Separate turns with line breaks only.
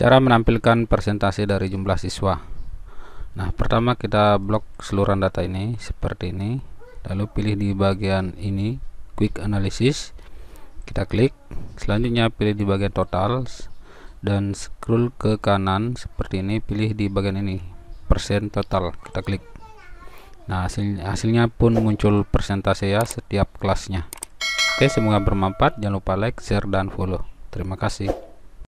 cara menampilkan persentase dari jumlah siswa nah pertama kita blok seluruh data ini seperti ini lalu pilih di bagian ini quick analysis kita klik selanjutnya pilih di bagian total dan scroll ke kanan seperti ini pilih di bagian ini persen total kita klik nah hasil, hasilnya pun muncul persentase ya setiap kelasnya oke semoga bermanfaat jangan lupa like share dan follow terima kasih